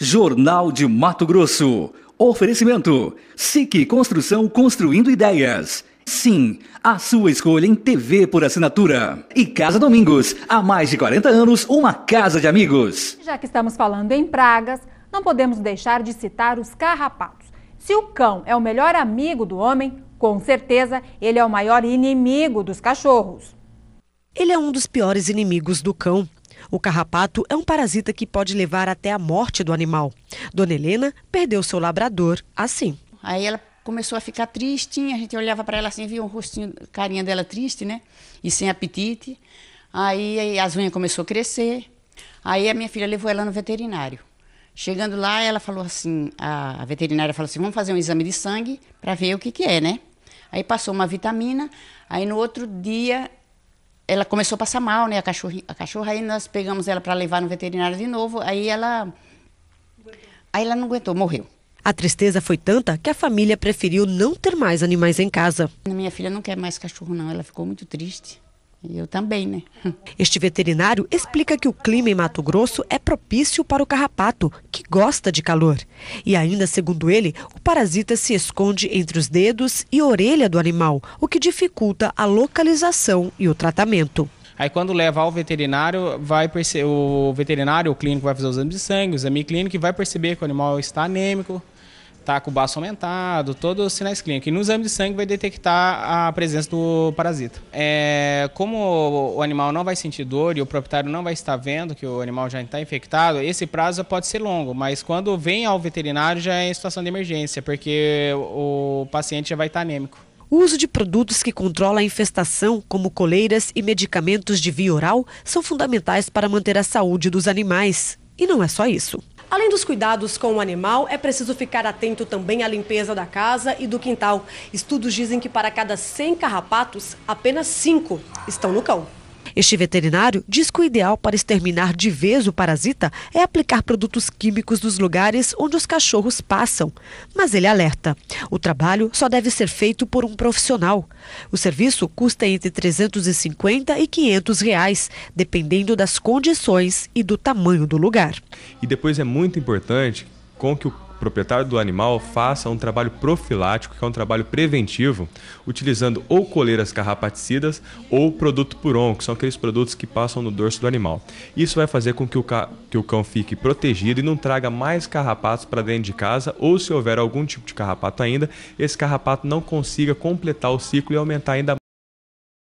Jornal de Mato Grosso. Oferecimento: SIC Construção Construindo Ideias. Sim, a sua escolha em TV por assinatura. E Casa Domingos, há mais de 40 anos, uma casa de amigos. Já que estamos falando em pragas, não podemos deixar de citar os carrapatos. Se o cão é o melhor amigo do homem, com certeza ele é o maior inimigo dos cachorros. Ele é um dos piores inimigos do cão. O carrapato é um parasita que pode levar até a morte do animal. Dona Helena perdeu seu labrador assim. Aí ela começou a ficar tristinha, a gente olhava para ela assim, via o rostinho, carinha dela triste, né? E sem apetite. Aí as unhas começou a crescer. Aí a minha filha levou ela no veterinário. Chegando lá, ela falou assim, a veterinária falou assim, vamos fazer um exame de sangue para ver o que que é, né? Aí passou uma vitamina, aí no outro dia ela começou a passar mal, né? A cachorra, a cachorra aí nós pegamos ela para levar no veterinário de novo. Aí ela, aí ela não aguentou, morreu. A tristeza foi tanta que a família preferiu não ter mais animais em casa. Minha filha não quer mais cachorro, não. Ela ficou muito triste. Eu também, né? Este veterinário explica que o clima em Mato Grosso é propício para o carrapato, que gosta de calor. E ainda, segundo ele, o parasita se esconde entre os dedos e orelha do animal, o que dificulta a localização e o tratamento. Aí quando levar ao veterinário, vai o veterinário, o clínico vai fazer o exame de sangue, o exame clínico e vai perceber que o animal está anêmico, tá com o baço aumentado, todos os sinais clínicos. E no exame de sangue vai detectar a presença do parasita. É, como o animal não vai sentir dor e o proprietário não vai estar vendo que o animal já está infectado, esse prazo pode ser longo, mas quando vem ao veterinário já é em situação de emergência, porque o paciente já vai estar anêmico. O uso de produtos que controlam a infestação, como coleiras e medicamentos de via oral, são fundamentais para manter a saúde dos animais. E não é só isso. Além dos cuidados com o animal, é preciso ficar atento também à limpeza da casa e do quintal. Estudos dizem que para cada 100 carrapatos, apenas 5 estão no cão. Este veterinário diz que o ideal para exterminar de vez o parasita é aplicar produtos químicos nos lugares onde os cachorros passam. Mas ele alerta: o trabalho só deve ser feito por um profissional. O serviço custa entre 350 e 500 reais, dependendo das condições e do tamanho do lugar. E depois é muito importante com que o proprietário do animal faça um trabalho profilático, que é um trabalho preventivo, utilizando ou coleiras carrapaticidas ou produto puron, que são aqueles produtos que passam no dorso do animal. Isso vai fazer com que o, ca... que o cão fique protegido e não traga mais carrapatos para dentro de casa, ou se houver algum tipo de carrapato ainda, esse carrapato não consiga completar o ciclo e aumentar ainda